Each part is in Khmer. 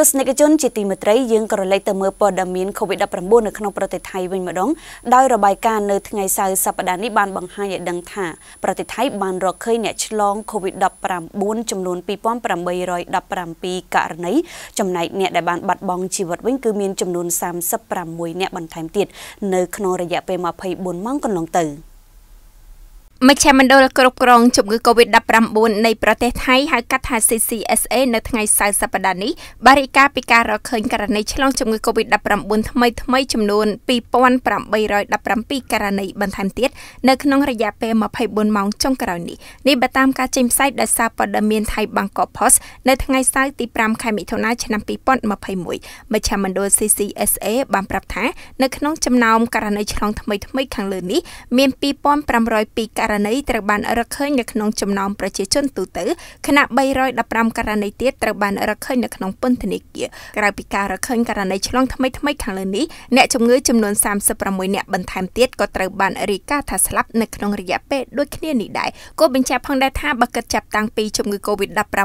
ទស្សនិកជនជាទីមេត្រីយើងក៏រលែកទៅមើលព័ត៌មាន COVID-19 នៅក្នុងប្រទេសថៃវិញម្ដងដោយរបាយការណ៍នៅថ្ងៃសៅរ៍សប្ដាហ៍នេះបានបង្ហាញឲ្យដឹងថាប្រទេសថៃបានរកឃើញអ្នកឆ្លង COVID-19 ចំនួន2817ករណីចំណែកអ្នកដែលបានបាត់បង់ជីវិតវិញគឺមានចំនួន36អ្នកបន្ថែមទៀតនៅក្នុងរយៈពេល24ម៉ោងកន្លងទៅ។មជ្ឈមណ្ឌលគ្រប់គ្រងជំងឺ Covid-19 នៃប្រទេសថៃហៅកាត់ថា CCSA នៅថ្ងៃសៅរ៍សប្តាហ៍នេះបារិកាពីការរកឃើញករណីឆ្លងជំងឺ Covid-19 ថ្មីថ្មីចំនួន2817ករណីបន្ថែមទៀតនៅក្នុងរយៈពេល24ម៉ោងចុងក្រោយនេះនេះបើតាមការចេញផ្សាយដោយសារព័ត៌មានថៃ Bangkok Post នៅថ្ងៃសៅរ៍ទី5ខែមិថុនាឆ្នាំ2021មជ្ឈមណ្ឌល CCSA បានប្រាប់ថានៅក្នុងចំណោមករណីឆ្លងថ្មីថ្មីខាងលើនេះមាន2502ករករណីត្រូវបានរកឃើញនៅក្នុងចំណោមប្រជាជនទូទៅខណៈ315ករណីទៀតត្រូវបានរកឃើញនៅក្នុងពន្ធនាគារក្រៅពីការរកឃើញករណីឆ្លងថ្មីថ្មីខាងលើនេះអ្នកជំងឺចំនួន36អ្នកបន្ថែមទៀតក៏ត្រូវបានរាយការណ៍ថាស្លាប់នៅក្នុងរយៈពេលដូចគ្នានេះដែរក៏បញ្ជាក់ផងដែរថាបើគិតចាប់តាំងពីជំងឺ Covid-19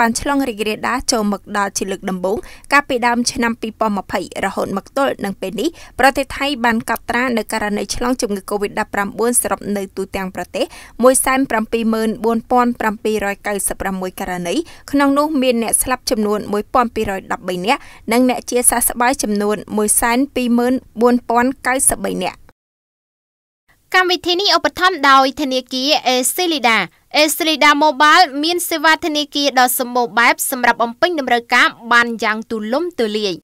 បានឆ្លងរីករាលដាលចូលមកដល់ជាលើកដំបូងកាលពីដើមឆ្នាំ2020រហូតមកទល់នឹងពេលនេះប្រទេសថៃបានកត់ត្រានៅករណីឆ្លងជំងឺ Covid-19 សរុបនៅទូទាំងប្រទេស174,796ករណីក្នុងនោះមានអ្នកស្លាប់ចំនួន1,213នាក់និងអ្នកជាសះស្បើយចំនួន124,093នាក់កម្មវិធីនេះឧបត្ថម្ភដោយធនាគារ Ecelida Ecelida Mobile មានសេវាធនាគារដ៏សម្បូរបែបសម្រាប់បំពេញតម្រូវការបានយ៉ាងទូលំទូលាយ